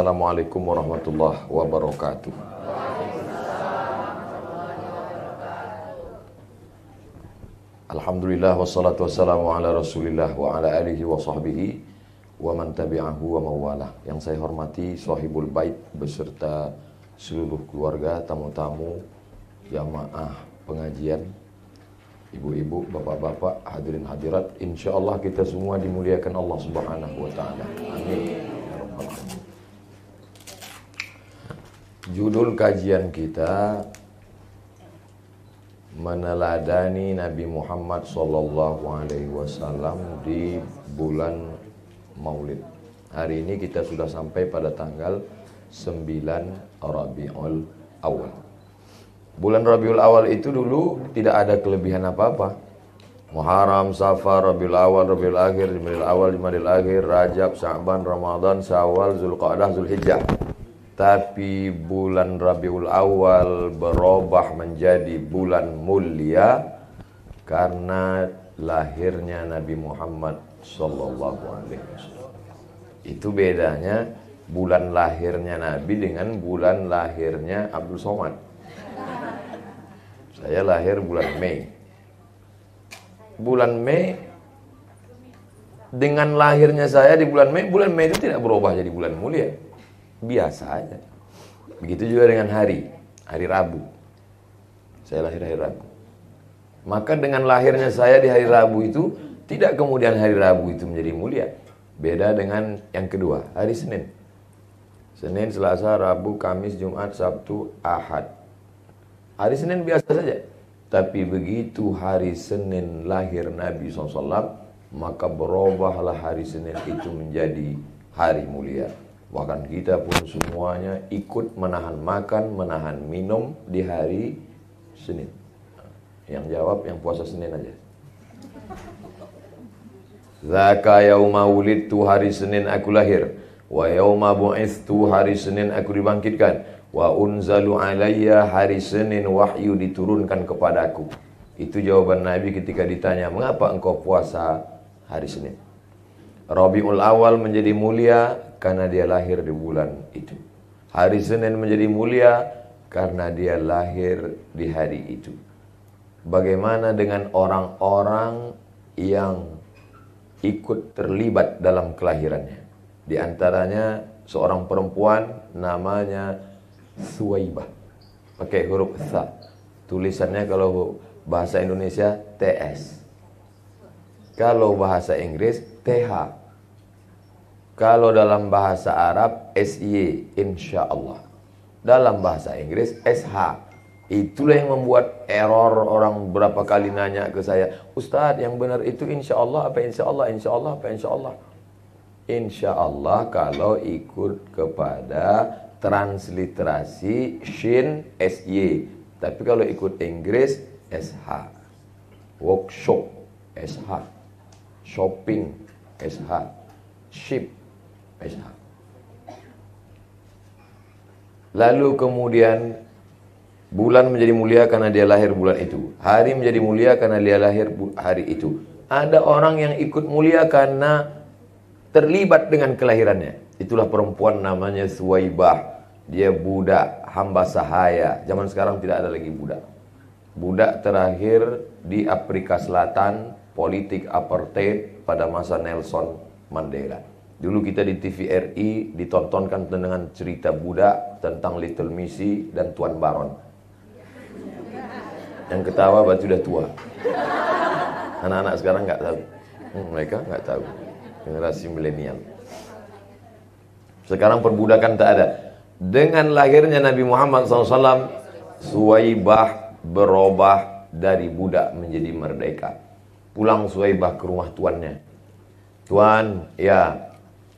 Assalamualaikum warahmatullahi wabarakatuh. Alhamdulillah wassalatu wassalamu ala rasulillah wa ala alihi wa sahbihi wa man tabi'ahu wa mawalah. Yang saya hormati sahibul bait beserta seluruh keluarga, tamu-tamu, jamaah pengajian, ibu-ibu, bapak-bapak, hadirin hadirat, insya Allah kita semua dimuliakan Allah Subhanahu wa taala. Amin. Ya rabbal alamin. Judul kajian kita meneladani Nabi Muhammad SAW di bulan Maulid. Hari ini kita sudah sampai pada tanggal 9 Rabiul Awal. Bulan Rabiul Awal itu dulu tidak ada kelebihan apa-apa. Muharram, Safar, Rabiul Awal, Rabiul Akhir, Jumadil Awal, Jumadil Akhir, Rajab, Sya'ban, Ramadan, Sawal, Zulqa'dah, Zulhijjah tapi bulan Rabiul Awal berubah menjadi bulan mulia karena lahirnya Nabi Muhammad Sallallahu Alaihi Wasallam. Itu bedanya bulan lahirnya Nabi dengan bulan lahirnya Abdul Somad. Saya lahir bulan Mei. Bulan Mei dengan lahirnya saya di bulan Mei, bulan Mei itu tidak berubah jadi bulan mulia biasa aja. Begitu juga dengan hari, hari Rabu. Saya lahir hari Rabu. Maka dengan lahirnya saya di hari Rabu itu, tidak kemudian hari Rabu itu menjadi mulia. Beda dengan yang kedua, hari Senin. Senin, Selasa, Rabu, Kamis, Jumat, Sabtu, Ahad. Hari Senin biasa saja. Tapi begitu hari Senin lahir Nabi SAW, maka berubahlah hari Senin itu menjadi hari mulia. Bahkan kita pun semuanya ikut menahan makan, menahan minum di hari Senin. Yang jawab yang puasa Senin aja. Zaka yauma wulidtu hari Senin aku lahir wa yauma bu'ithtu hari Senin aku dibangkitkan wa unzalu alayya hari Senin wahyu diturunkan kepadaku. Itu jawaban Nabi ketika ditanya, "Mengapa engkau puasa hari Senin?" Rabiul Awal menjadi mulia karena dia lahir di bulan itu. Hari Senin menjadi mulia karena dia lahir di hari itu. Bagaimana dengan orang-orang yang ikut terlibat dalam kelahirannya? Di antaranya seorang perempuan namanya Suwaibah. Pakai huruf Tha. Tulisannya kalau bahasa Indonesia TS. Kalau bahasa Inggris TH. Kalau dalam bahasa Arab SY, insya Allah. Dalam bahasa Inggris SH. Itulah yang membuat error orang berapa kali nanya ke saya. Ustadz yang benar itu insya Allah apa insya Allah, insya Allah apa insya Allah. Insya Allah kalau ikut kepada transliterasi Shin SY. Tapi kalau ikut Inggris SH. Workshop SH. Shopping SH. Ship Pesta. Lalu kemudian bulan menjadi mulia karena dia lahir bulan itu. Hari menjadi mulia karena dia lahir hari itu. Ada orang yang ikut mulia karena terlibat dengan kelahirannya. Itulah perempuan namanya Suwaibah. Dia budak, hamba sahaya. Zaman sekarang tidak ada lagi budak. Budak terakhir di Afrika Selatan, politik apartheid pada masa Nelson Mandela. Dulu kita di TVRI ditontonkan dengan cerita Buddha tentang Little Missy dan Tuan Baron. Yang ketawa berarti sudah tua. Anak-anak sekarang nggak tahu. Hmm, mereka nggak tahu. Generasi milenial. Sekarang perbudakan tak ada. Dengan lahirnya Nabi Muhammad SAW, Suwaibah berubah dari budak menjadi merdeka. Pulang Suwaibah ke rumah tuannya. Tuan, ya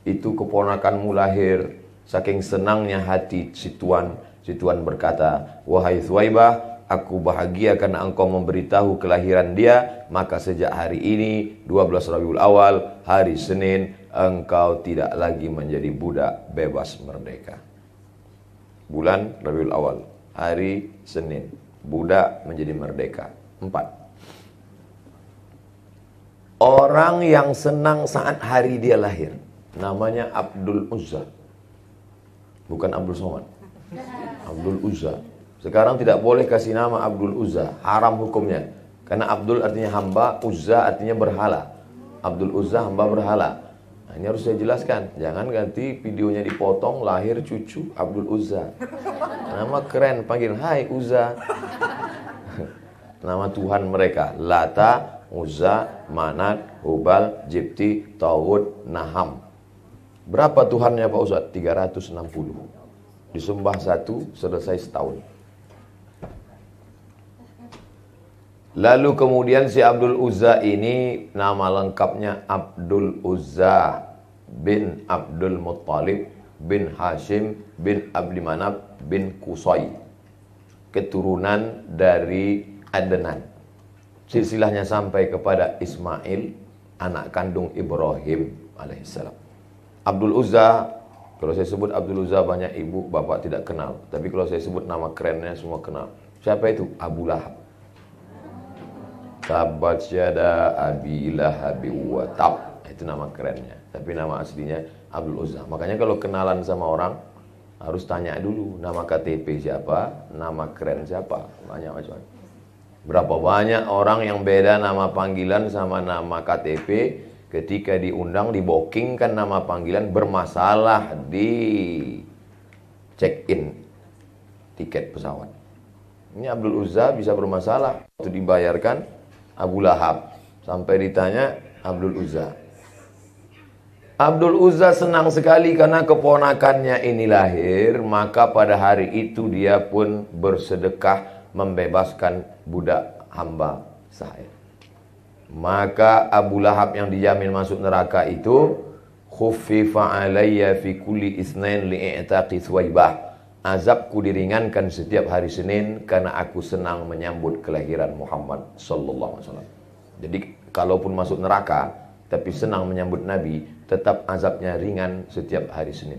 itu keponakanmu lahir. Saking senangnya hati si tuan, si tuan berkata, "Wahai Thuaibah, aku bahagia karena engkau memberitahu kelahiran dia, maka sejak hari ini 12 Rabiul Awal, hari Senin, engkau tidak lagi menjadi budak bebas merdeka." Bulan Rabiul Awal, hari Senin, budak menjadi merdeka. Empat. Orang yang senang saat hari dia lahir namanya Abdul Uzza. Bukan Abdul Somad. Abdul Uzza. Sekarang tidak boleh kasih nama Abdul Uzza, haram hukumnya. Karena Abdul artinya hamba, Uzza artinya berhala. Abdul Uzza hamba berhala. Nah, ini harus saya jelaskan. Jangan ganti videonya dipotong, lahir cucu Abdul Uzza. Nama keren, panggil Hai Uzza. Nama Tuhan mereka, Lata, Uzza, Manat, Hubal, Jipti, Tawud, Naham. Berapa Tuhannya Pak Ustaz? 360. Disembah satu, selesai setahun. Lalu kemudian si Abdul Uzza ini nama lengkapnya Abdul Uzza bin Abdul Muttalib bin Hashim bin Abdi Manaf bin Kusoy Keturunan dari Adenan Silsilahnya sampai kepada Ismail, anak kandung Ibrahim alaihissalam. Abdul Uzza, kalau saya sebut Abdul Uzza banyak ibu bapak tidak kenal. Tapi kalau saya sebut nama kerennya semua kenal. Siapa itu? Abu Lahab. Tabat Syada Abi Lahab Watab Itu nama kerennya. Tapi nama aslinya Abdul Uzza. Makanya kalau kenalan sama orang harus tanya dulu nama KTP siapa, nama keren siapa, banyak macam. Berapa banyak orang yang beda nama panggilan sama nama KTP, ketika diundang dibokingkan nama panggilan bermasalah di check in tiket pesawat. Ini Abdul Uzza bisa bermasalah waktu dibayarkan Abu Lahab sampai ditanya Abdul Uzza. Abdul Uzza senang sekali karena keponakannya ini lahir, maka pada hari itu dia pun bersedekah membebaskan budak hamba saya maka Abu Lahab yang dijamin masuk neraka itu khuffifa alayya fi kulli isnain li'i'taqi suwaibah azabku diringankan setiap hari Senin karena aku senang menyambut kelahiran Muhammad sallallahu alaihi wasallam jadi kalaupun masuk neraka tapi senang menyambut Nabi tetap azabnya ringan setiap hari Senin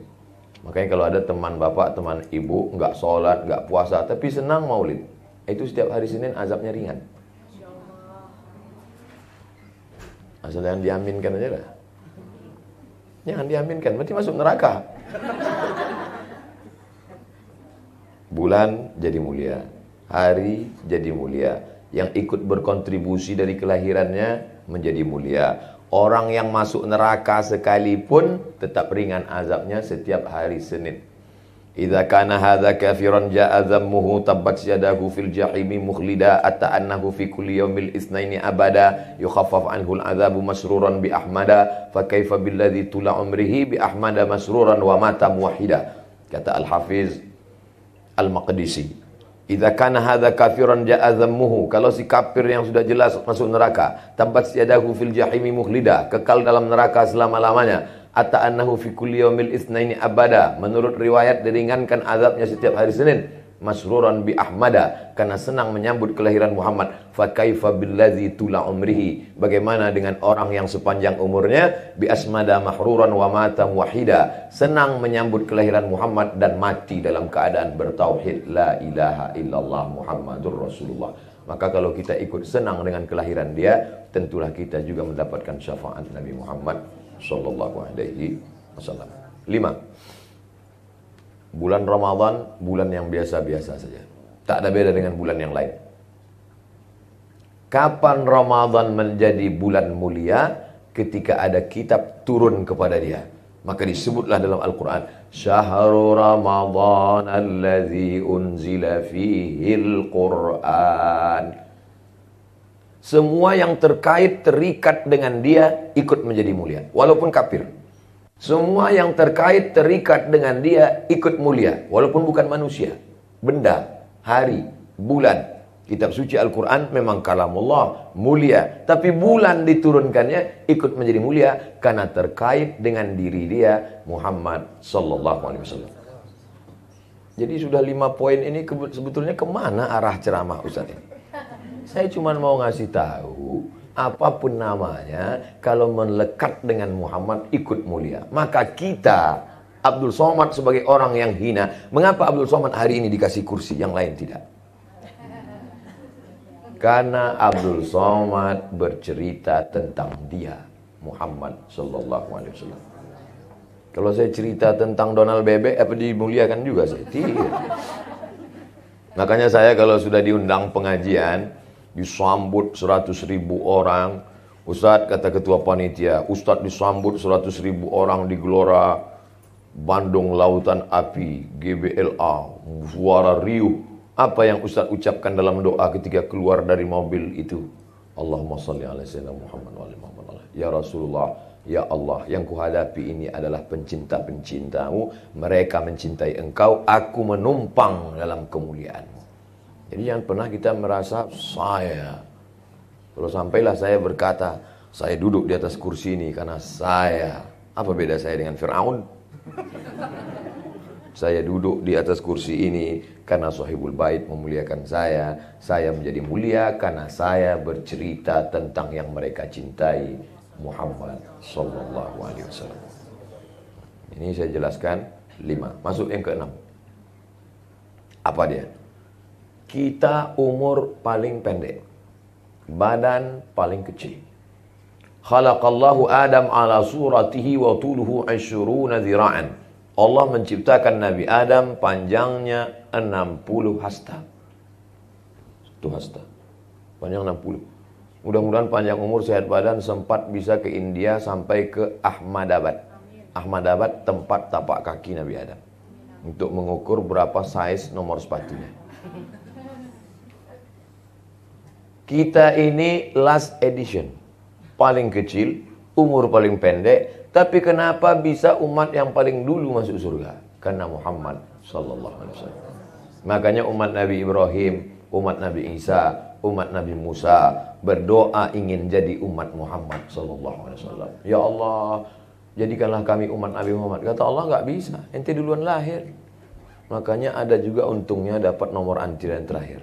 makanya kalau ada teman bapak teman ibu nggak sholat nggak puasa tapi senang maulid itu setiap hari Senin azabnya ringan Asal jangan diaminkan aja lah, Jangan diaminkan, berarti masuk neraka. Bulan jadi mulia, hari jadi mulia. Yang ikut berkontribusi dari kelahirannya menjadi mulia. Orang yang masuk neraka sekalipun tetap ringan azabnya setiap hari Senin. Idza kana hadza kafiran ja'a dhammuhu tabbat yadahu fil jahimi mukhlida atta annahu fi kulli yawmil isnaini abada yukhaffaf anhu al'adzabu masruran bi ahmada fa kaifa ladzi tula umrihi bi ahmada masruran wa mata muwahhida kata al-hafiz al-maqdisi Idza kana hadza kafiran ja'a dhammuhu kalau si kafir yang sudah jelas masuk neraka tabbat yadahu fil jahimi mukhlida kekal dalam neraka selama-lamanya Atta annahu fi kulli yawmil itsnaini abada. Menurut riwayat diringankan azabnya setiap hari Senin. Masruran bi Ahmada karena senang menyambut kelahiran Muhammad. Fa kaifa billazi tula umrihi? Bagaimana dengan orang yang sepanjang umurnya bi asmada mahruran wa mata wahida? Senang menyambut kelahiran Muhammad dan mati dalam keadaan bertauhid la ilaha illallah Muhammadur Rasulullah. Maka kalau kita ikut senang dengan kelahiran dia, tentulah kita juga mendapatkan syafaat Nabi Muhammad Sallallahu Alaihi Wasallam. Lima, bulan Ramadan bulan yang biasa-biasa saja. Tak ada beda dengan bulan yang lain. Kapan Ramadan menjadi bulan mulia? Ketika ada kitab turun kepada dia. Maka disebutlah dalam Al-Quran Syahrul Ramadhan Alladhi unzila al Quran semua yang terkait terikat dengan dia ikut menjadi mulia. Walaupun kafir. Semua yang terkait terikat dengan dia ikut mulia. Walaupun bukan manusia. Benda, hari, bulan. Kitab suci Al-Quran memang kalamullah, mulia. Tapi bulan diturunkannya ikut menjadi mulia karena terkait dengan diri dia Muhammad Sallallahu Alaihi Wasallam. Jadi sudah lima poin ini sebetulnya kemana arah ceramah Ustaz ini? Saya cuma mau ngasih tahu apapun namanya kalau melekat dengan Muhammad ikut mulia. Maka kita Abdul Somad sebagai orang yang hina. Mengapa Abdul Somad hari ini dikasih kursi yang lain tidak? Karena Abdul Somad bercerita tentang dia Muhammad Shallallahu Alaihi Wasallam. Kalau saya cerita tentang Donald Bebek, apa dimuliakan juga saya? Tidak. Makanya saya kalau sudah diundang pengajian, disambut 100 ribu orang. Ustadz kata ketua panitia, Ustadz disambut 100 ribu orang di Gelora Bandung Lautan Api, GBLA, suara riuh. Apa yang Ustadz ucapkan dalam doa ketika keluar dari mobil itu? Allahumma salli ala sayyidina Muhammad wa Muhammad. Ya Rasulullah, ya Allah, yang kuhadapi ini adalah pencinta-pencintamu. Mereka mencintai engkau, aku menumpang dalam kemuliaanmu. Jadi jangan pernah kita merasa saya. Kalau sampailah saya berkata, saya duduk di atas kursi ini karena saya. Apa beda saya dengan Fir'aun? saya duduk di atas kursi ini karena sahibul bait memuliakan saya. Saya menjadi mulia karena saya bercerita tentang yang mereka cintai Muhammad sallallahu alaihi wasallam. Ini saya jelaskan lima. Masuk yang keenam. Apa dia? Kita umur paling pendek. Badan paling kecil. Khalaqallahu Adam ala suratihi wa tuluhu asyuruna zira'an. Allah menciptakan Nabi Adam panjangnya 60 hasta. Itu hasta. Panjang 60. Mudah-mudahan panjang umur sehat badan sempat bisa ke India sampai ke Ahmadabad. Ahmadabad tempat tapak kaki Nabi Adam untuk mengukur berapa size nomor sepatunya. Kita ini last edition. Paling kecil, umur paling pendek, tapi kenapa bisa umat yang paling dulu masuk surga? Karena Muhammad sallallahu alaihi wasallam. Makanya umat Nabi Ibrahim, umat Nabi Isa, umat Nabi Musa berdoa ingin jadi umat Muhammad sallallahu alaihi wasallam. Ya Allah, jadikanlah kami umat Nabi Muhammad. Kata Allah nggak bisa, ente duluan lahir. Makanya ada juga untungnya dapat nomor antrian terakhir.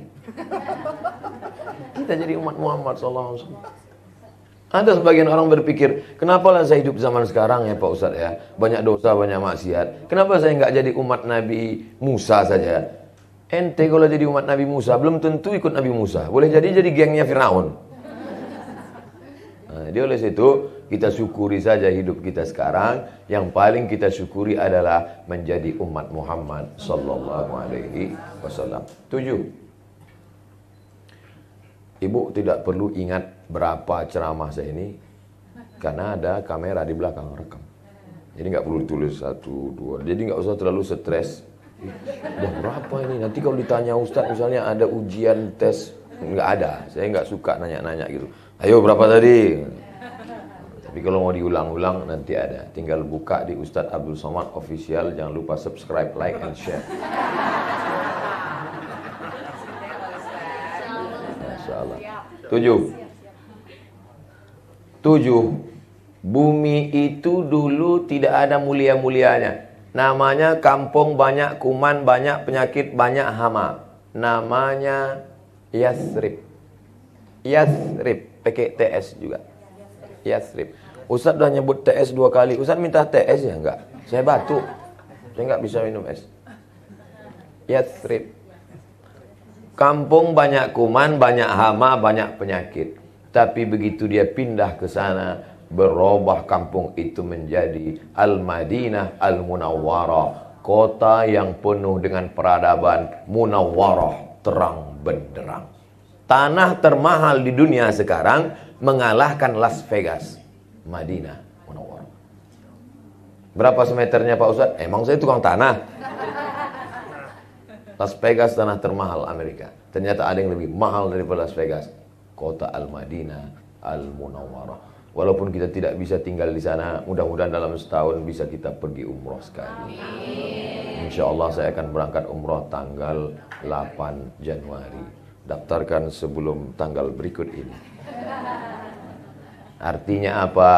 Kita jadi umat Muhammad SAW. Ada sebagian orang berpikir, kenapa lah saya hidup zaman sekarang ya Pak Ustadz ya? Banyak dosa, banyak maksiat. Kenapa saya nggak jadi umat Nabi Musa saja? Ente kalau jadi umat Nabi Musa, belum tentu ikut Nabi Musa. Boleh jadi jadi gengnya Fir'aun. Nah, dia oleh situ, kita syukuri saja hidup kita sekarang. Yang paling kita syukuri adalah menjadi umat Muhammad Sallallahu Alaihi Wasallam. Tujuh. Ibu tidak perlu ingat berapa ceramah saya ini, karena ada kamera di belakang rekam. Jadi nggak perlu ditulis satu dua. Jadi nggak usah terlalu stres. Udah berapa ini? Nanti kalau ditanya Ustadz misalnya ada ujian tes nggak ada. Saya nggak suka nanya-nanya gitu. Ayo berapa tadi? Tapi kalau mau diulang-ulang nanti ada. Tinggal buka di Ustadz Abdul Somad official. Jangan lupa subscribe, like, and share. Tujuh. Tujuh. Bumi itu dulu tidak ada mulia-mulianya. Namanya kampung banyak kuman, banyak penyakit, banyak hama. Namanya Yasrib. Yasrib, pakai TS juga. Yasrib. Ustaz sudah nyebut TS dua kali. Ustaz minta TS ya enggak? Saya batuk. Saya enggak bisa minum es. Yasrib. Kampung banyak kuman, banyak hama, banyak penyakit. Tapi begitu dia pindah ke sana, berubah kampung itu menjadi Al-Madinah Al-Munawwarah. Kota yang penuh dengan peradaban, munawwarah, terang benderang. Tanah termahal di dunia sekarang mengalahkan Las Vegas, Madinah Munawwarah. Berapa semeternya Pak Ustadz? Emang saya tukang tanah. Las Vegas tanah termahal Amerika. Ternyata ada yang lebih mahal daripada Las Vegas. Kota Al-Madinah Al-Munawwarah. Walaupun kita tidak bisa tinggal di sana, mudah-mudahan dalam setahun bisa kita pergi umroh sekali. Insya Allah saya akan berangkat umroh tanggal 8 Januari. Daftarkan sebelum tanggal berikut ini. Artinya apa?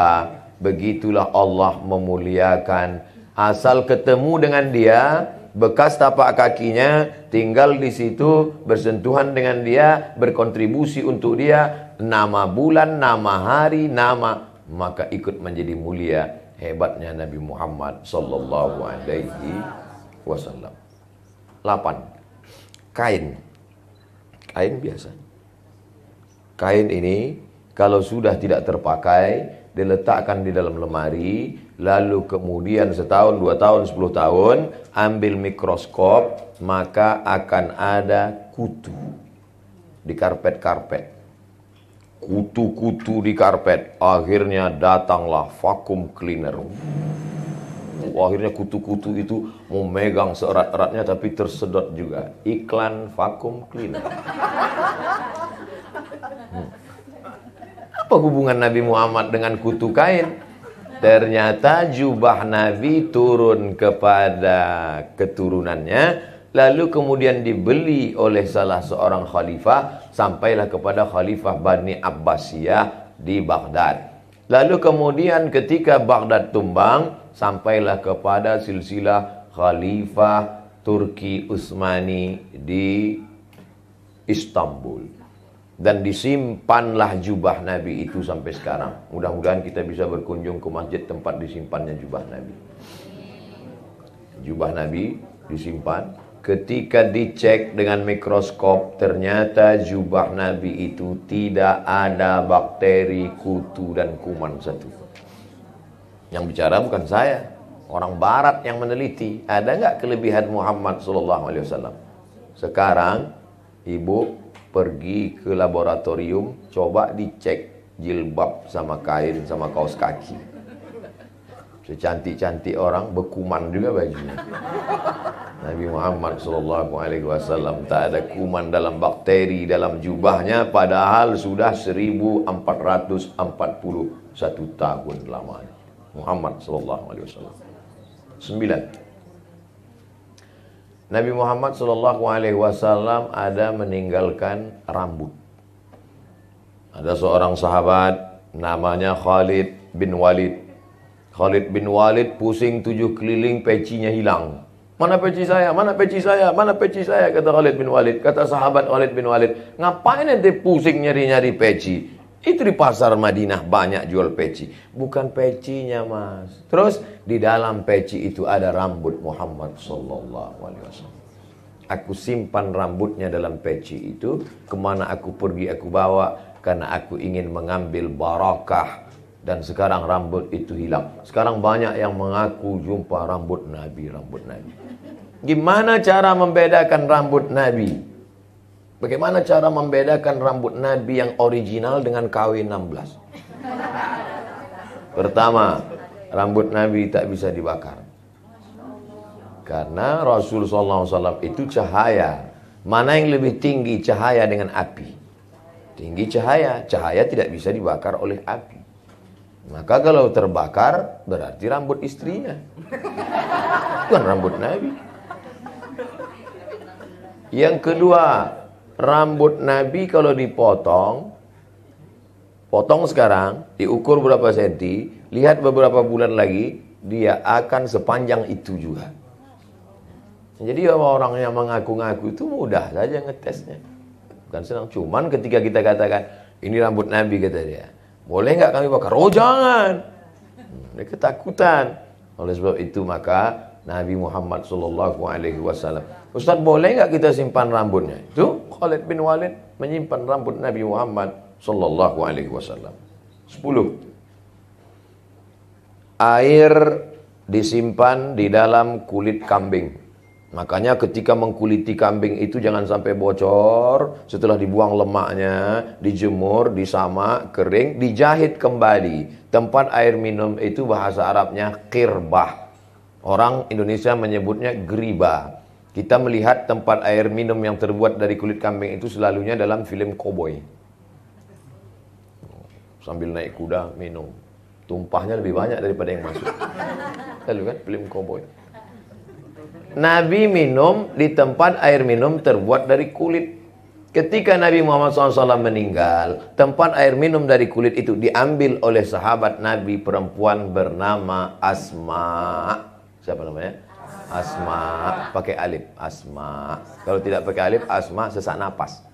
Begitulah Allah memuliakan. Asal ketemu dengan dia, bekas tapak kakinya tinggal di situ bersentuhan dengan dia, berkontribusi untuk dia, nama bulan, nama hari, nama maka ikut menjadi mulia hebatnya Nabi Muhammad sallallahu alaihi wasallam. 8. Kain. Kain biasa. Kain ini kalau sudah tidak terpakai diletakkan di dalam lemari lalu kemudian setahun, dua tahun, sepuluh tahun, ambil mikroskop, maka akan ada kutu di karpet-karpet. Kutu-kutu di karpet. Akhirnya datanglah vakum cleaner. Akhirnya kutu-kutu itu memegang seerat-eratnya tapi tersedot juga. Iklan vakum cleaner. Hmm. Apa hubungan Nabi Muhammad dengan kutu kain? Ternyata jubah Nabi turun kepada keturunannya lalu kemudian dibeli oleh salah seorang khalifah sampailah kepada khalifah Bani Abbasiyah di Baghdad. Lalu kemudian ketika Baghdad tumbang sampailah kepada silsilah khalifah Turki Utsmani di Istanbul dan disimpanlah jubah Nabi itu sampai sekarang. Mudah-mudahan kita bisa berkunjung ke masjid tempat disimpannya jubah Nabi. Jubah Nabi disimpan. Ketika dicek dengan mikroskop, ternyata jubah Nabi itu tidak ada bakteri, kutu, dan kuman satu. Yang bicara bukan saya, orang Barat yang meneliti. Ada nggak kelebihan Muhammad Sallallahu Alaihi Wasallam? Sekarang, ibu pergi ke laboratorium, coba dicek jilbab sama kain sama kaos kaki. Secantik-cantik orang bekuman juga bajunya. Nabi Muhammad saw alaihi wasallam tak ada kuman dalam bakteri dalam jubahnya padahal sudah 1441 tahun lamanya. Muhammad saw alaihi wasallam. 9 Nabi Muhammad Shallallahu Alaihi Wasallam ada meninggalkan rambut. Ada seorang sahabat namanya Khalid bin Walid. Khalid bin Walid pusing tujuh keliling pecinya hilang. Mana peci saya? Mana peci saya? Mana peci saya? Kata Khalid bin Walid. Kata sahabat Khalid bin Walid. Ngapain nanti pusing nyari-nyari peci? Itu di pasar Madinah banyak jual peci. Bukan pecinya mas. Terus di dalam peci itu ada rambut Muhammad Sallallahu Alaihi Wasallam. Aku simpan rambutnya dalam peci itu. Kemana aku pergi aku bawa. Karena aku ingin mengambil barakah. Dan sekarang rambut itu hilang. Sekarang banyak yang mengaku jumpa rambut Nabi, rambut Nabi. Gimana cara membedakan rambut Nabi? Bagaimana cara membedakan rambut Nabi yang original dengan KW16? Pertama, rambut Nabi tak bisa dibakar. Karena Rasul SAW itu cahaya. Mana yang lebih tinggi cahaya dengan api? Tinggi cahaya. Cahaya tidak bisa dibakar oleh api. Maka kalau terbakar berarti rambut istrinya. Bukan rambut Nabi. Yang kedua, rambut Nabi kalau dipotong, potong sekarang, diukur berapa senti, lihat beberapa bulan lagi, dia akan sepanjang itu juga. Jadi orang yang mengaku-ngaku itu mudah saja ngetesnya. Bukan senang. Cuman ketika kita katakan, ini rambut Nabi kata dia. Boleh nggak kami bakar? Oh jangan. Hmm, dia ketakutan. Oleh sebab itu maka Nabi Muhammad Shallallahu Alaihi Wasallam Ustaz boleh nggak kita simpan rambutnya? Itu Khalid bin Walid menyimpan rambut Nabi Muhammad Sallallahu Alaihi Wasallam. Sepuluh. Air disimpan di dalam kulit kambing. Makanya ketika mengkuliti kambing itu jangan sampai bocor, setelah dibuang lemaknya, dijemur, disamak, kering, dijahit kembali. Tempat air minum itu bahasa Arabnya kirbah. Orang Indonesia menyebutnya geriba. Kita melihat tempat air minum yang terbuat dari kulit kambing itu selalunya dalam film koboi. Sambil naik kuda minum. Tumpahnya lebih banyak daripada yang masuk. Lalu kan film koboi. Nabi minum di tempat air minum terbuat dari kulit. Ketika Nabi Muhammad SAW meninggal, tempat air minum dari kulit itu diambil oleh sahabat Nabi perempuan bernama Asma. Siapa namanya? Asma pakai alif, asma. Kalau tidak pakai alif, asma sesak napas.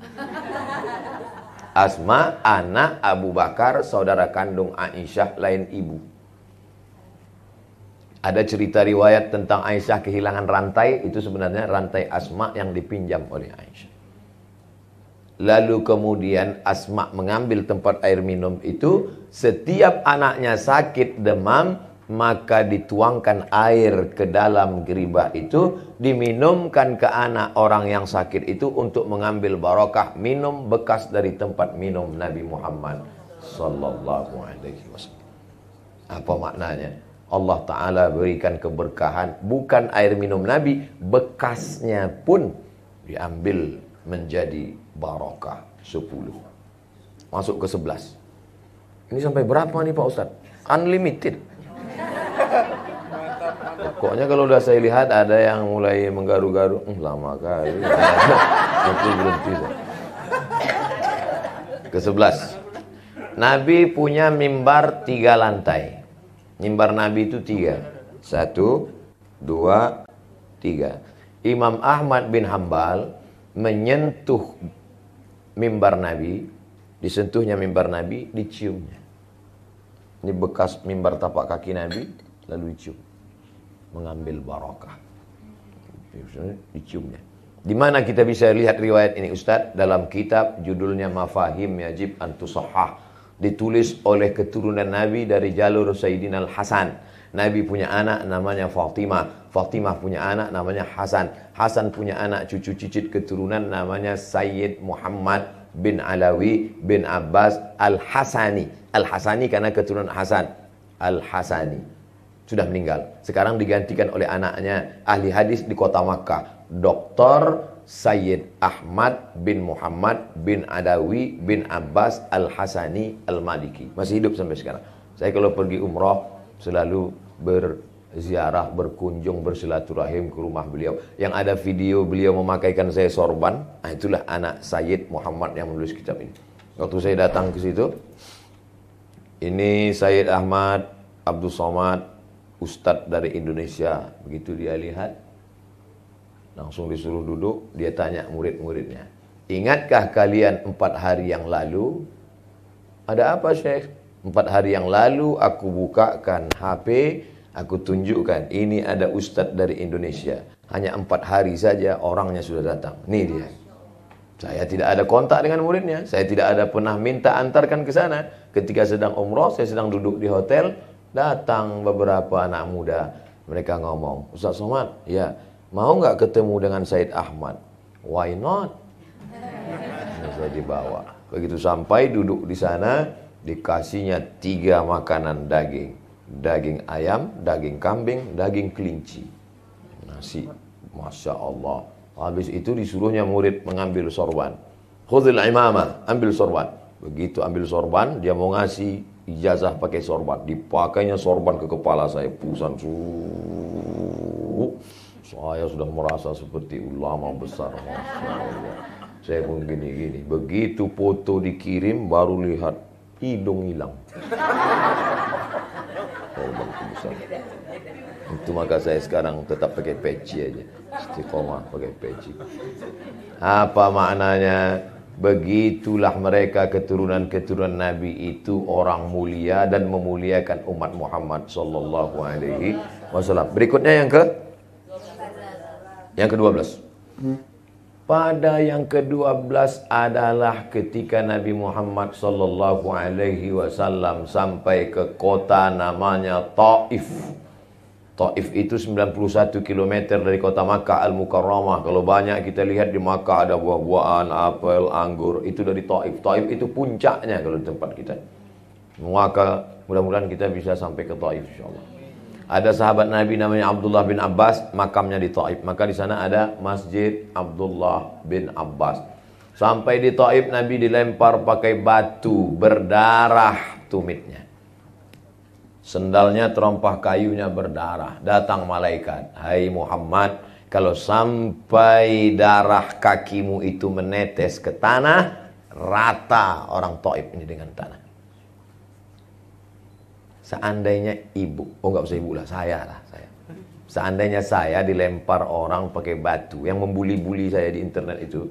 Asma anak Abu Bakar, saudara kandung Aisyah lain ibu. Ada cerita riwayat tentang Aisyah kehilangan rantai, itu sebenarnya rantai Asma yang dipinjam oleh Aisyah. Lalu kemudian Asma mengambil tempat air minum itu, setiap anaknya sakit demam, maka dituangkan air ke dalam geribah itu diminumkan ke anak orang yang sakit itu untuk mengambil barokah minum bekas dari tempat minum Nabi Muhammad sallallahu alaihi wasallam. Apa maknanya? Allah taala berikan keberkahan bukan air minum Nabi, bekasnya pun diambil menjadi barokah 10. Masuk ke 11. Ini sampai berapa nih Pak Ustaz? Unlimited. Pokoknya kalau udah saya lihat ada yang mulai menggaru-garu, hm, lama kali. belum bisa. Ke sebelas. Nabi punya mimbar tiga lantai. Mimbar Nabi itu tiga. Satu, dua, tiga. Imam Ahmad bin Hambal menyentuh mimbar Nabi, disentuhnya mimbar Nabi, diciumnya. Ini bekas mimbar tapak kaki Nabi, lalu dicium mengambil barokah diciumnya di mana kita bisa lihat riwayat ini Ustaz dalam kitab judulnya Mafahim Yajib Antusohah ditulis oleh keturunan Nabi dari jalur Sayyidina Al-Hasan Nabi punya anak namanya Fatimah. Fatimah punya anak namanya Hasan. Hasan punya anak cucu cicit keturunan namanya Sayyid Muhammad bin Alawi bin Abbas Al-Hasani. Al-Hasani karena keturunan Hasan. Al-Hasani sudah meninggal. Sekarang digantikan oleh anaknya ahli hadis di kota Makkah, Dr. Sayyid Ahmad bin Muhammad bin Adawi bin Abbas Al-Hasani Al-Maliki. Masih hidup sampai sekarang. Saya kalau pergi umroh selalu berziarah, berkunjung, bersilaturahim ke rumah beliau. Yang ada video beliau memakaikan saya sorban, nah itulah anak Sayyid Muhammad yang menulis kitab ini. Waktu saya datang ke situ, ini Sayyid Ahmad Abdul Somad ustadz dari Indonesia. Begitu dia lihat, langsung disuruh duduk, dia tanya murid-muridnya. Ingatkah kalian empat hari yang lalu? Ada apa Syekh? Empat hari yang lalu aku bukakan HP, aku tunjukkan ini ada ustadz dari Indonesia. Hanya empat hari saja orangnya sudah datang. Ini dia. Saya tidak ada kontak dengan muridnya. Saya tidak ada pernah minta antarkan ke sana. Ketika sedang umroh, saya sedang duduk di hotel. Datang beberapa anak muda, mereka ngomong, Ustaz Somad, ya, mau nggak ketemu dengan Said Ahmad? Why not? saya dibawa. Begitu sampai duduk di sana, dikasihnya tiga makanan daging. Daging ayam, daging kambing, daging kelinci. Nasi, Masya Allah. Habis itu disuruhnya murid mengambil sorban. Khudil imamah, ambil sorban. Begitu ambil sorban, dia mau ngasih ijazah pakai sorban dipakainya sorban ke kepala saya pusan suhu saya sudah merasa seperti ulama besar saya pun gini-gini begitu foto dikirim baru lihat hidung hilang sorban oh, besar itu maka saya sekarang tetap pakai peci aja. Istiqomah pakai peci. Apa maknanya? Begitulah mereka keturunan-keturunan Nabi itu orang mulia dan memuliakan umat Muhammad sallallahu alaihi wasallam. Berikutnya yang ke yang ke-12. Pada yang ke-12 adalah ketika Nabi Muhammad sallallahu alaihi wasallam sampai ke kota namanya Taif. Taif itu 91 km dari kota Makkah Al-Mukarramah. Kalau banyak kita lihat di Makkah ada buah-buahan, apel, anggur. Itu dari Taif. Taif itu puncaknya kalau di tempat kita. Maka mudah-mudahan kita bisa sampai ke Taif insyaAllah. Ada sahabat Nabi namanya Abdullah bin Abbas, makamnya di Taif. Maka di sana ada Masjid Abdullah bin Abbas. Sampai di Taif Nabi dilempar pakai batu berdarah tumitnya. Sendalnya terompah kayunya berdarah. Datang malaikat. Hai Muhammad, kalau sampai darah kakimu itu menetes ke tanah, rata orang toib ini dengan tanah. Seandainya ibu, oh nggak usah ibu lah, saya lah, saya. Seandainya saya dilempar orang pakai batu, yang membuli-buli saya di internet itu,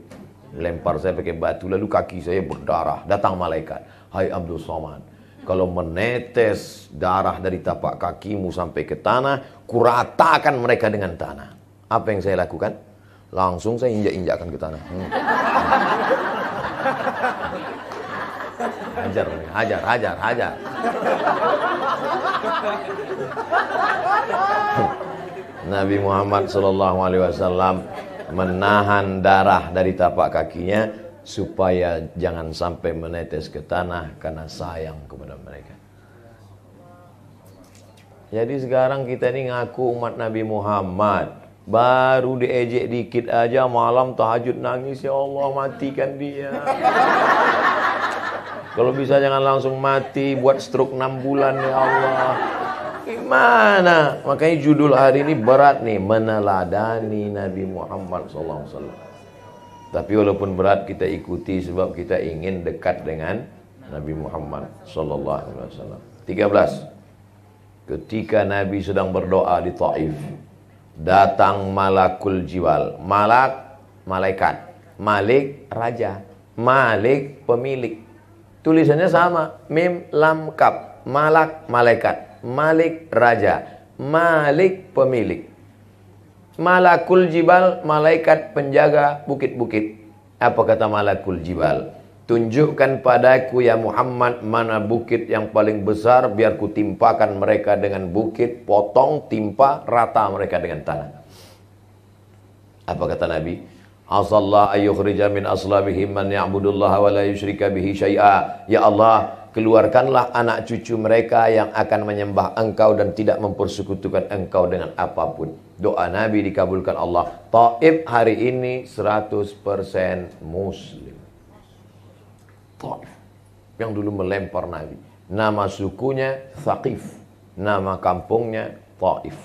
lempar saya pakai batu, lalu kaki saya berdarah, datang malaikat. Hai Abdul Somad, kalau menetes darah dari tapak kakimu sampai ke tanah, kuratakan mereka dengan tanah. Apa yang saya lakukan? Langsung saya injak-injakkan ke tanah. Hmm. Hajar, hajar, hajar, hajar. Nabi Muhammad SAW menahan darah dari tapak kakinya supaya jangan sampai menetes ke tanah karena sayang kepada mereka. Jadi sekarang kita ini ngaku umat Nabi Muhammad. Baru diejek dikit aja malam tahajud nangis ya Allah matikan dia. Kalau bisa jangan langsung mati buat stroke 6 bulan ya Allah. Gimana? Makanya judul hari ini berat nih meneladani Nabi Muhammad sallallahu alaihi wasallam. Tapi walaupun berat kita ikuti sebab kita ingin dekat dengan Nabi Muhammad sallallahu alaihi wasallam. 13. Ketika Nabi sedang berdoa di Taif, datang malakul jiwal. Malak malaikat, Malik raja, Malik pemilik. Tulisannya sama, mim lam kap. Malak malaikat, Malik raja, Malik pemilik. Malakul Jibal, malaikat penjaga bukit-bukit. Apa kata Malakul Jibal? Tunjukkan padaku ya Muhammad mana bukit yang paling besar biar ku timpakan mereka dengan bukit, potong, timpa, rata mereka dengan tanah. Apa kata Nabi? Asallah ayyukhrija min aslabihim man ya'budullah wa la yushrika bihi syai'a. Ya Allah, keluarkanlah anak cucu mereka yang akan menyembah engkau dan tidak mempersekutukan engkau dengan apapun. Doa Nabi dikabulkan Allah. Taib hari ini 100% muslim. Taif. Yang dulu melempar Nabi. Nama sukunya Thaqif. Nama kampungnya Taif.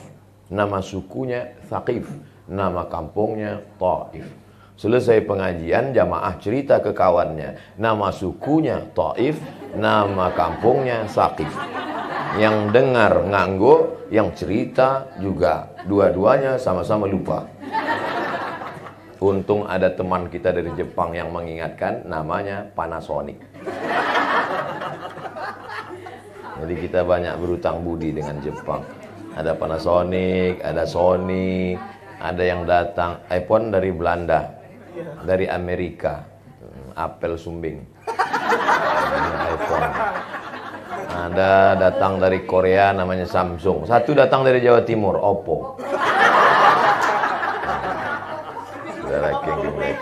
Nama sukunya Thaqif. Nama kampungnya Taif. Selesai pengajian, jamaah cerita ke kawannya. Nama sukunya Taif, nama kampungnya Saqif. Yang dengar nganggo, yang cerita juga Dua-duanya sama-sama lupa. Untung ada teman kita dari Jepang yang mengingatkan namanya Panasonic. Jadi kita banyak berutang budi dengan Jepang. Ada Panasonic, ada Sony, ada yang datang iPhone dari Belanda, dari Amerika, Apple Sumbing. ada datang dari Korea namanya Samsung. Satu datang dari Jawa Timur, Oppo.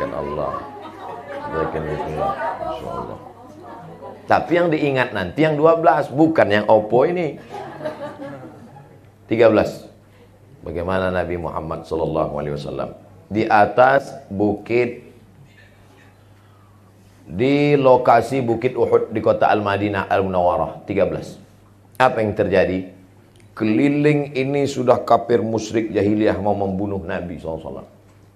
Allah. Tapi yang diingat nanti yang 12, bukan yang Oppo ini. 13. Bagaimana Nabi Muhammad SAW di atas bukit di lokasi Bukit Uhud di kota Al-Madinah Al-Munawarah 13. Apa yang terjadi? Keliling ini sudah kafir musyrik jahiliyah mau membunuh Nabi SAW.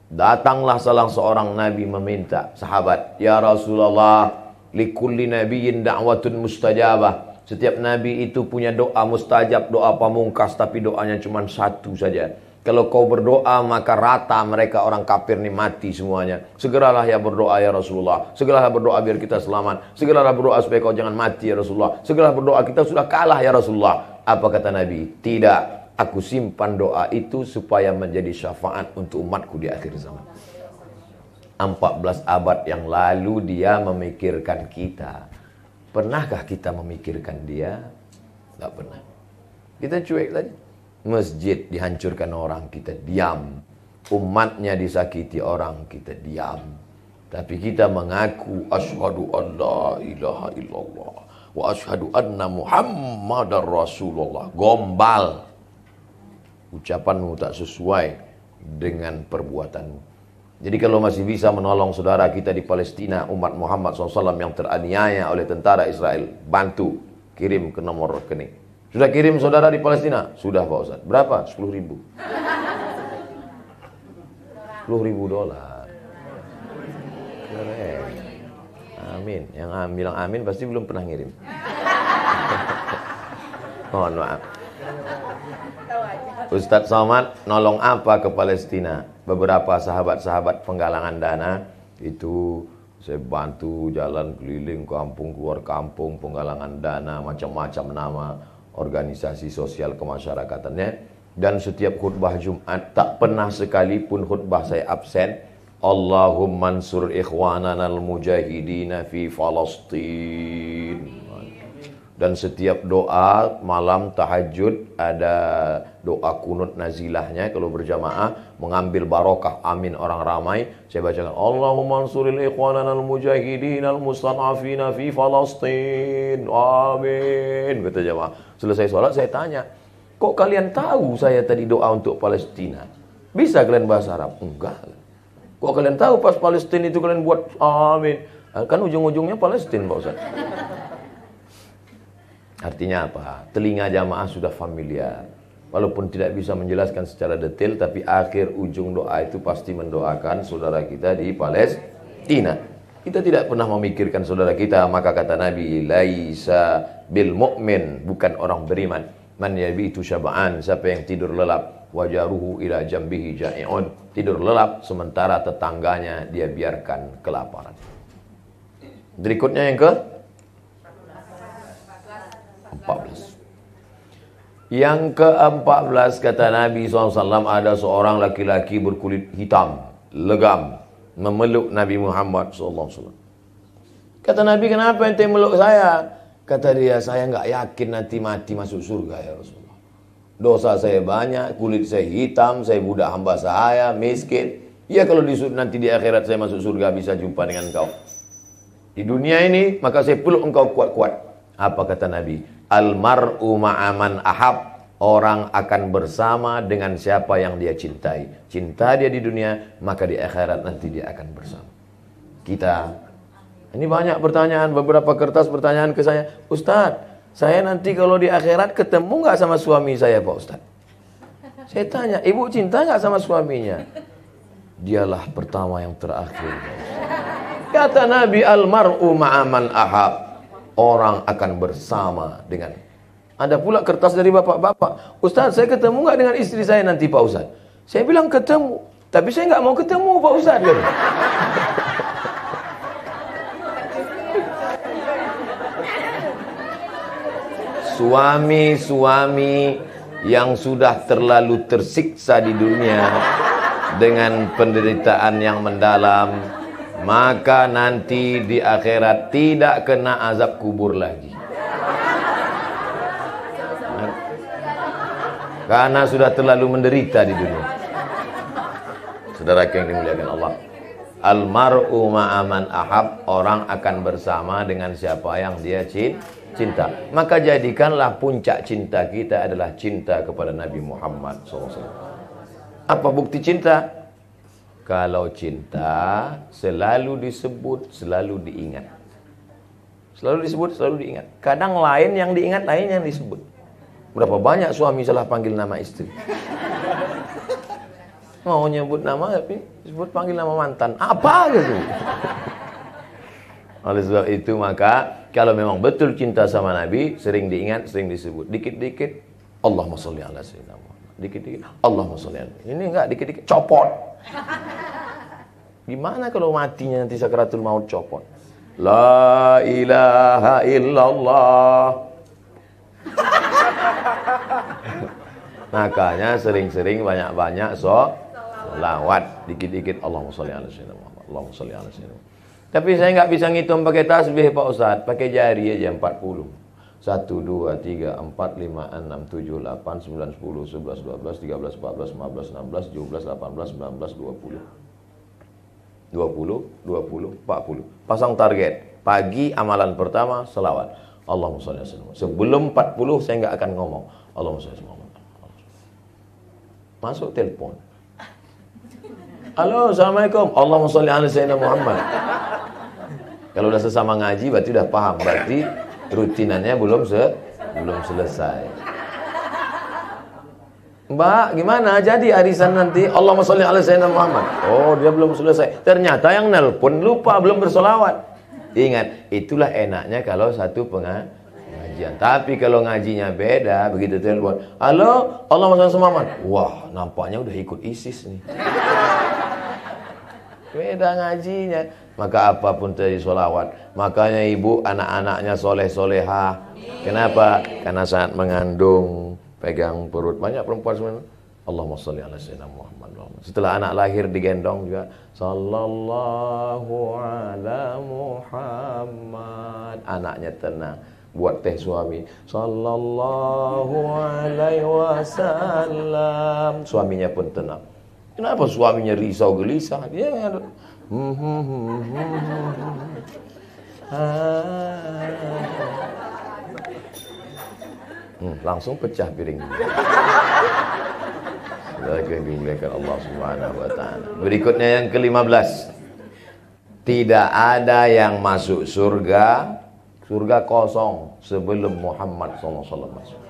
Datanglah salah seorang Nabi meminta sahabat, Ya Rasulullah, likulli nabiyin da'watun mustajabah. Setiap Nabi itu punya doa mustajab, doa pamungkas, tapi doanya cuma satu saja kalau kau berdoa maka rata mereka orang kafir ini mati semuanya. Segeralah ya berdoa ya Rasulullah. Segeralah berdoa biar kita selamat. Segeralah berdoa supaya kau jangan mati ya Rasulullah. Segeralah berdoa kita sudah kalah ya Rasulullah. Apa kata Nabi? Tidak. Aku simpan doa itu supaya menjadi syafaat untuk umatku di akhir zaman. 14 abad yang lalu dia memikirkan kita. Pernahkah kita memikirkan dia? Tidak pernah. Kita cuek saja. Masjid dihancurkan orang, kita diam. Umatnya disakiti orang, kita diam. Tapi kita mengaku Ashadu an la ilaha illallah wa ashadu anna muhammadar rasulullah. Gombal. Ucapanmu tak sesuai dengan perbuatanmu. Jadi kalau masih bisa menolong saudara kita di Palestina, umat Muhammad SAW yang teraniaya oleh tentara Israel, bantu kirim ke nomor rekening. Sudah kirim saudara di Palestina? Sudah Pak Ustaz. Berapa? 10 ribu. 10 ribu dolar. Keren. Amin. Yang bilang amin pasti belum pernah ngirim. Mohon maaf. Ustadz Somad nolong apa ke Palestina? Beberapa sahabat-sahabat penggalangan dana itu saya bantu jalan keliling kampung keluar kampung penggalangan dana macam-macam nama organisasi sosial kemasyarakatannya dan setiap khutbah Jumat tak pernah sekalipun khutbah saya absen Allahumma ansur ikhwanana al-mujahidina fi Falastin dan setiap doa malam tahajud ada doa kunut nazilahnya kalau berjamaah mengambil barokah amin orang ramai saya bacakan Allahumma ansuril ikhwanana al-mujahidin al mustanafina fi Falastin amin kata jamaah Selesai sholat saya tanya, kok kalian tahu saya tadi doa untuk Palestina? Bisa kalian bahasa Arab? Enggak. Kok kalian tahu pas Palestina itu kalian buat amin? Ah, kan ujung-ujungnya Palestina Pak Ustaz. Artinya apa? Telinga jamaah sudah familiar. Walaupun tidak bisa menjelaskan secara detail, tapi akhir ujung doa itu pasti mendoakan saudara kita di Palestina. Kita tidak pernah memikirkan saudara kita, maka kata Nabi, laisa bil mu'min, bukan orang beriman. Man yabitu syaba'an, siapa yang tidur lelap, wajaruhu ila jambihi ja'i'un. Tidur lelap, sementara tetangganya dia biarkan kelaparan. Berikutnya yang ke? 14. Yang ke-14 kata Nabi SAW ada seorang laki-laki berkulit hitam, legam, memeluk Nabi Muhammad SAW. Kata Nabi, "Kenapa ente meluk saya?" Kata dia, "Saya nggak yakin nanti mati masuk surga ya Rasulullah. Dosa saya banyak, kulit saya hitam, saya budak hamba saya miskin. Ya kalau di nanti di akhirat saya masuk surga bisa jumpa dengan kau. Di dunia ini maka saya peluk engkau kuat-kuat." Apa kata Nabi? Almaru ma'aman ahab Orang akan bersama dengan siapa yang dia cintai. Cinta dia di dunia, maka di akhirat nanti dia akan bersama. Kita, ini banyak pertanyaan, beberapa kertas pertanyaan ke saya. Ustadz, saya nanti kalau di akhirat ketemu nggak sama suami saya Pak Ustadz? Saya tanya, ibu cinta nggak sama suaminya? Dialah pertama yang terakhir. Kata Nabi Almaru ma'aman ahab. Orang akan bersama dengan ada pula kertas dari bapak-bapak. Ustaz, saya ketemu nggak dengan istri saya nanti Pak Ustaz? Saya bilang ketemu. Tapi saya nggak mau ketemu Pak Ustaz. Kan? Suami-suami yang sudah terlalu tersiksa di dunia dengan penderitaan yang mendalam, maka nanti di akhirat tidak kena azab kubur lagi. Karena sudah terlalu menderita di dunia. Saudara yang dimuliakan Allah. Almaru ma'aman ahab orang akan bersama dengan siapa yang dia cinta. Maka jadikanlah puncak cinta kita adalah cinta kepada Nabi Muhammad SAW. Apa bukti cinta? Kalau cinta selalu disebut, selalu diingat. Selalu disebut, selalu diingat. Kadang lain yang diingat, lain yang disebut. Berapa banyak suami salah panggil nama istri. Mau nyebut nama tapi sebut panggil nama mantan. Apa gitu? Oleh sebab itu maka kalau memang betul cinta sama Nabi sering diingat, sering disebut. Dikit-dikit Allahumma sholli ala sayyidina Dikit-dikit Allahumma sholli ala. Ini enggak dikit-dikit copot. Gimana kalau matinya nanti sakaratul maut copot? La ilaha illallah Makanya sering-sering banyak-banyak so lawat dikit-dikit Allahumma sholli ala sayyidina Muhammad. Allahumma sholli ala sayyidina Tapi saya enggak bisa ngitung pakai tasbih Pak Ustaz, pakai jari aja 40. 1, 2, 3, 4, 5, 6, 7, 8, 9, 10, 11, 12, 13, 14, 15, 16, 17, 18, 19, 20 20, 20, 40 Pasang target Pagi amalan pertama selawat Allahumma salli wasallam. Sebelum 40 saya nggak akan ngomong. Allahumma salli wasallam. Masuk telepon. Halo, Assalamualaikum. Allahumma salli ala sayyidina Muhammad. Kalau udah sesama ngaji berarti udah paham. Berarti rutinannya belum se belum selesai. Mbak, gimana jadi arisan nanti? Allahumma salli ala sayyidina Muhammad. Oh, dia belum selesai. Ternyata yang nelpon lupa belum bersolawat. Ingat, itulah enaknya kalau satu pengajian. Tapi kalau ngajinya beda, begitu telepon. Halo, Allah masuk Sumaman. Wah, nampaknya udah ikut ISIS nih. Beda ngajinya. Maka apapun dari solawat. Makanya ibu anak-anaknya soleh soleha Kenapa? Karena saat mengandung, pegang perut. Banyak perempuan sebenarnya. Allahumma salli ala sayyidina Muhammad. Setelah anak lahir digendong juga Sallallahu ala Muhammad Anaknya tenang Buat teh suami Sallallahu alaihi wasallam Suaminya pun tenang Kenapa suaminya risau gelisah Dia hmm, Langsung pecah piring lagi yang dimuliakan Allah Subhanahu wa taala. Berikutnya yang ke-15. Tidak ada yang masuk surga surga kosong sebelum Muhammad SAW masuk.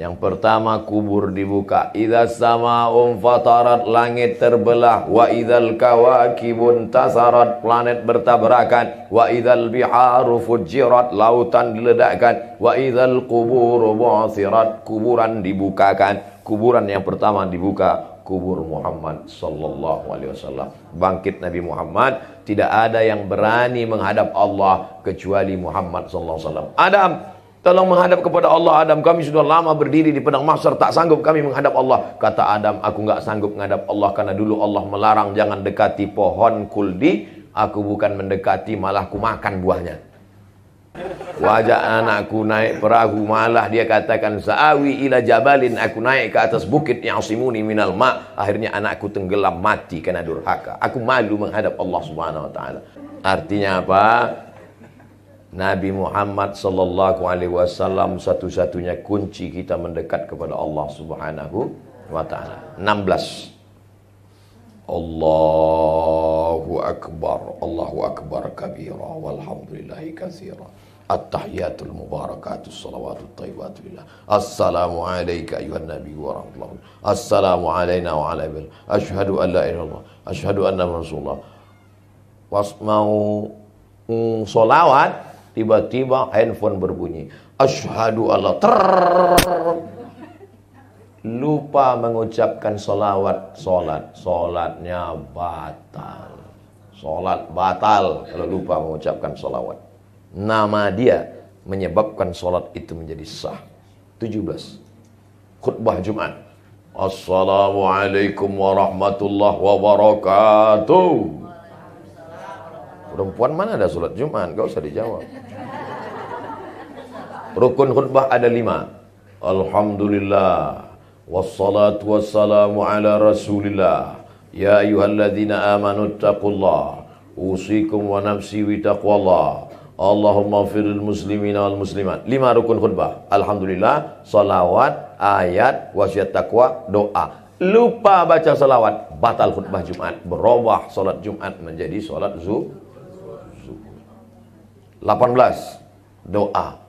Yang pertama kubur dibuka. Idza sama'un fatarat langit terbelah wa idzal kawakibun tasarat planet bertabrakan wa idzal biharu fujirat lautan diledakkan wa idzal quburu bu'thirat kuburan dibukakan kuburan yang pertama dibuka kubur Muhammad sallallahu alaihi wasallam. Bangkit Nabi Muhammad, tidak ada yang berani menghadap Allah kecuali Muhammad sallallahu alaihi wasallam. Adam, tolong menghadap kepada Allah Adam, kami sudah lama berdiri di padang mahsyar tak sanggup kami menghadap Allah. Kata Adam, aku nggak sanggup menghadap Allah karena dulu Allah melarang jangan dekati pohon kuldi, aku bukan mendekati malah ku makan buahnya. Wajah anakku naik perahu malah dia katakan saawi ila jabalin aku naik ke atas bukit yang simuni minal ma akhirnya anakku tenggelam mati karena durhaka aku malu menghadap Allah Subhanahu wa taala artinya apa Nabi Muhammad sallallahu alaihi wasallam satu-satunya kunci kita mendekat kepada Allah Subhanahu wa taala 16 Allahu akbar Allahu akbar kabira walhamdulillahi katsira At-tahiyatul mubarakatuh salawatut tayyibatu lillah. Assalamu alayka ayuhan nabi wa rahmatullahi. Assalamu alayna wa ala bil. Asyhadu an la ilaha illallah. Asyhadu anna rasulullah. Pas mau mm, solawat tiba-tiba handphone berbunyi. Asyhadu Allah ter lupa mengucapkan solawat solat solatnya batal solat batal kalau lupa mengucapkan solawat nama dia menyebabkan sholat itu menjadi sah. 17. Khutbah Jumat. Assalamualaikum warahmatullahi wabarakatuh. Perempuan mana ada sholat Jumat? Gak usah dijawab. Rukun khutbah ada lima. Alhamdulillah. Wassalatu wassalamu ala rasulillah. Ya ayuhalladzina amanu taqullah. Usikum wa nafsi wa Allahumma firil muslimin wal muslimat. Lima rukun khutbah. Alhamdulillah, salawat, ayat, wasiat takwa, doa. Lupa baca salawat, batal khutbah Jumat. Berubah salat Jumat menjadi salat zuhur. 18. Doa.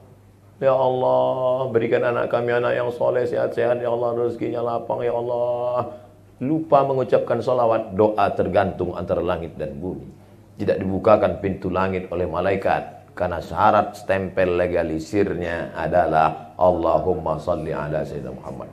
Ya Allah, berikan anak kami anak yang soleh, sehat-sehat. Ya Allah, rezekinya lapang. Ya Allah. Lupa mengucapkan salawat, doa tergantung antara langit dan bumi. Tidak dibukakan pintu langit oleh malaikat karena syarat stempel legalisirnya adalah Allahumma salli ala Sayyidina Muhammad.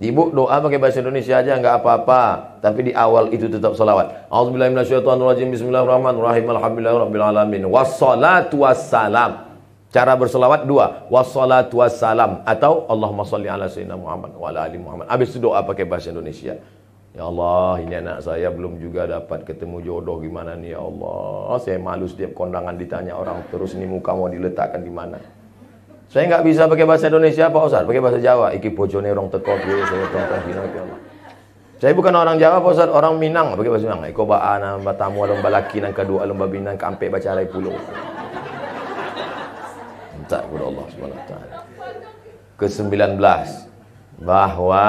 Ibu doa pakai bahasa Indonesia aja nggak apa-apa, tapi di awal itu tetap salawat. Auzubillahi Bismillahirrahmanirrahim. Alhamdulillahirabbil alamin. Wassalatu wassalam. Cara berselawat dua, wassalatu wassalam atau Allahumma salli ala sayyidina Muhammad wa ala ali Muhammad. Habis itu doa pakai bahasa Indonesia. Ya Allah, ini anak saya belum juga dapat ketemu jodoh gimana nih ya Allah. Saya malu setiap kondangan ditanya orang terus ini muka mau diletakkan di mana. Saya nggak bisa pakai bahasa Indonesia Pak Ustaz, pakai bahasa Jawa. Iki bojone orang teko saya tonton ya Allah. Saya bukan orang Jawa Pak Ustaz, orang Minang pakai bahasa Minang. Iko baana batamu lomba laki nang kedua lomba binang kampe baca alai pulo. Entah, kepada Allah Subhanahu wa taala. Ke-19 bahwa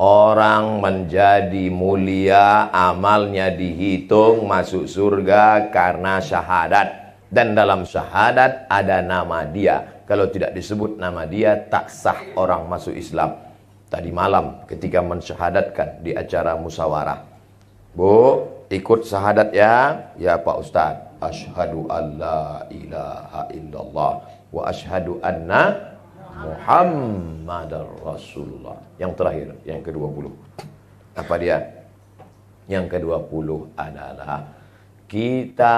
Orang menjadi mulia, amalnya dihitung masuk surga karena syahadat. Dan dalam syahadat ada nama dia. Kalau tidak disebut nama dia, tak sah orang masuk Islam. Tadi malam ketika mensyahadatkan di acara musawarah. Bu, ikut syahadat ya. Ya Pak Ustadz. Ashadu an la ilaha illallah. Wa ashadu anna Muhammad Rasulullah. Yang terakhir, yang ke-20. Apa dia? Yang ke-20 adalah kita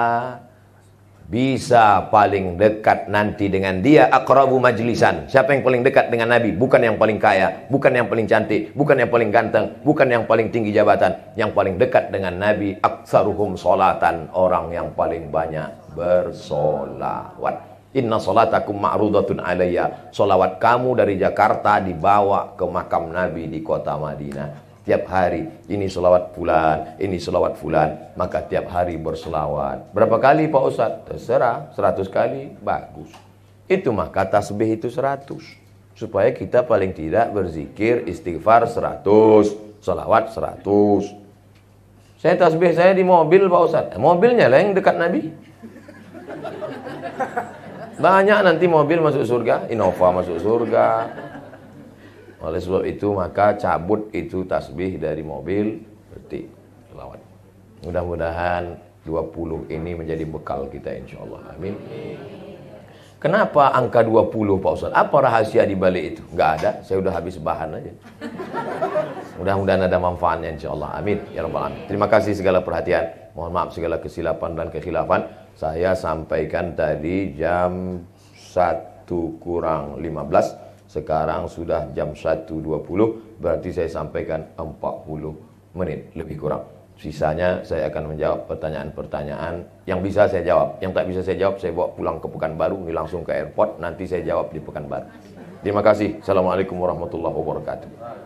bisa paling dekat nanti dengan dia akrabu majlisan. Siapa yang paling dekat dengan Nabi? Bukan yang paling kaya, bukan yang paling cantik, bukan yang paling ganteng, bukan yang paling tinggi jabatan. Yang paling dekat dengan Nabi aksaruhum solatan. Orang yang paling banyak bersolawat. Inna salatakum ma'rudatun alaya Solawat kamu dari Jakarta dibawa ke makam Nabi di kota Madinah. Tiap hari, ini solawat bulan, ini solawat bulan. Maka tiap hari bersolawat. Berapa kali Pak Ustaz? Terserah, 100 kali, bagus. Itu mah kata sebih itu 100. Supaya kita paling tidak berzikir istighfar 100, solawat 100. Saya tasbih saya di mobil Pak Ustaz. Eh, mobilnya lah yang dekat Nabi. Banyak nanti mobil masuk surga, Innova masuk surga. Oleh sebab itu maka cabut itu tasbih dari mobil berarti selawat. Mudah-mudahan 20 ini menjadi bekal kita insya Allah. Amin. Kenapa angka 20 Pak Ustaz? Apa rahasia di balik itu? Enggak ada, saya udah habis bahan aja. Mudah-mudahan ada manfaatnya insya Allah. Amin. Ya Rabbal Alamin. Terima kasih segala perhatian. Mohon maaf segala kesilapan dan kekhilafan saya sampaikan tadi jam 1 kurang 15 sekarang sudah jam 1.20 berarti saya sampaikan 40 menit lebih kurang sisanya saya akan menjawab pertanyaan-pertanyaan yang bisa saya jawab yang tak bisa saya jawab saya bawa pulang ke Pekanbaru ini langsung ke airport nanti saya jawab di Pekanbaru terima kasih Assalamualaikum warahmatullahi wabarakatuh